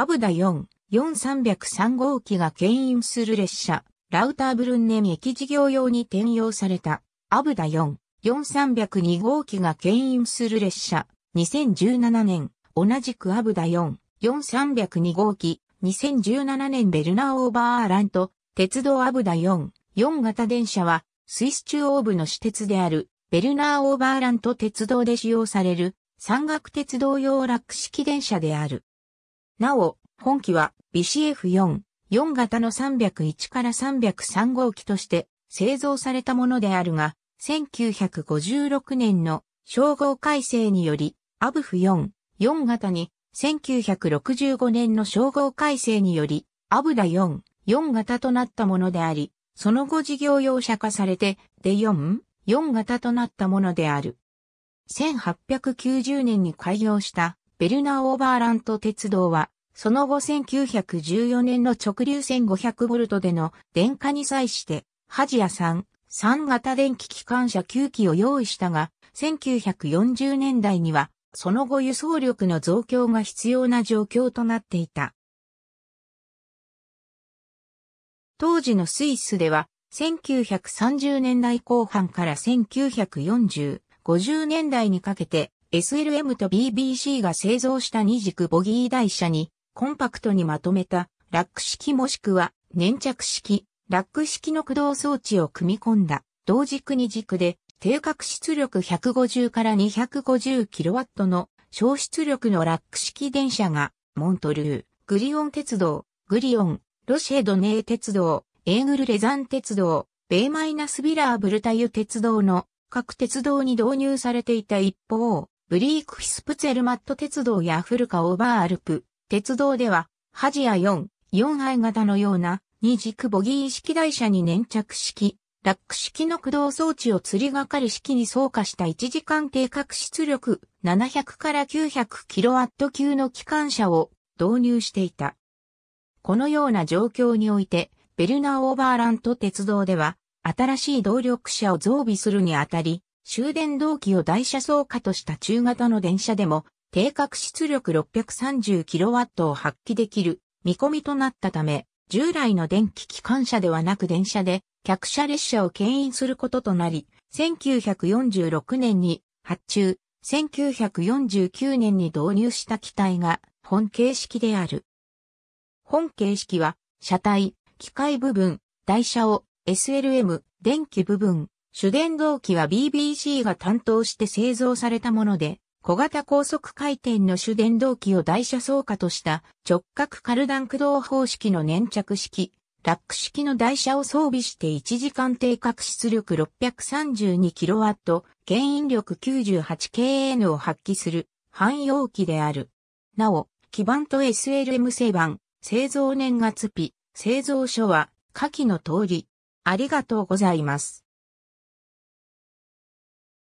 アブダ4、4303号機が牽引する列車、ラウターブルンネミ駅事業用に転用された、アブダ4、4302号機が牽引する列車、2017年、同じくアブダ4、4302号機、2017年ベルナーオーバーランと、鉄道アブダ4、4型電車は、スイス中央部の私鉄である、ベルナーオーバーラント鉄道で使用される、山岳鉄道用ク式電車である。なお、本機は BCF4、4型の301から303号機として製造されたものであるが、1956年の称号改正により、アブフ4、4型に、1965年の称号改正により、アブダ4、4型となったものであり、その後事業用車化されて、で4、4型となったものである。1890年に開業したベルナー・オーバーラント鉄道は、その後1914年の直流 1500V での電化に際して、ハジアさん、3型電気機関車9機を用意したが、1940年代には、その後輸送力の増強が必要な状況となっていた。当時のスイスでは、1930年代後半から1940、50年代にかけて、SLM と BBC が製造した二軸ボギー台車にコンパクトにまとめたラック式もしくは粘着式、ラック式の駆動装置を組み込んだ同軸二軸で定格出力150から 250kW の小出力のラック式電車がモントルー、グリオン鉄道、グリオン、ロシェドネー鉄道、エーグルレザン鉄道、ベイマイナスビラーブルタユ鉄道の各鉄道に導入されていた一方、ブリークヒスプツェルマット鉄道やフルカオーバーアルプ、鉄道では、ハジア4、4i 型のような二軸ボギー式台車に粘着式、ラック式の駆動装置を釣りがかり式に装化した1時間定格出力700から 900kW 級の機関車を導入していた。このような状況において、ベルナ・オーバーラント鉄道では、新しい動力車を増備するにあたり、終電動機を台車装化とした中型の電車でも、定格出力 630kW を発揮できる見込みとなったため、従来の電気機関車ではなく電車で客車列車を牽引することとなり、1946年に発注、1949年に導入した機体が本形式である。本形式は、車体、機械部分、台車を SLM、電気部分、主電動機は BBC が担当して製造されたもので、小型高速回転の主電動機を台車走化とした直角カルダン駆動方式の粘着式、ラック式の台車を装備して1時間定格出力 632kW、牽引力 98kN を発揮する汎用機である。なお、基板と SLM 製版、製造年月日、製造所は下記の通り。ありがとうございます。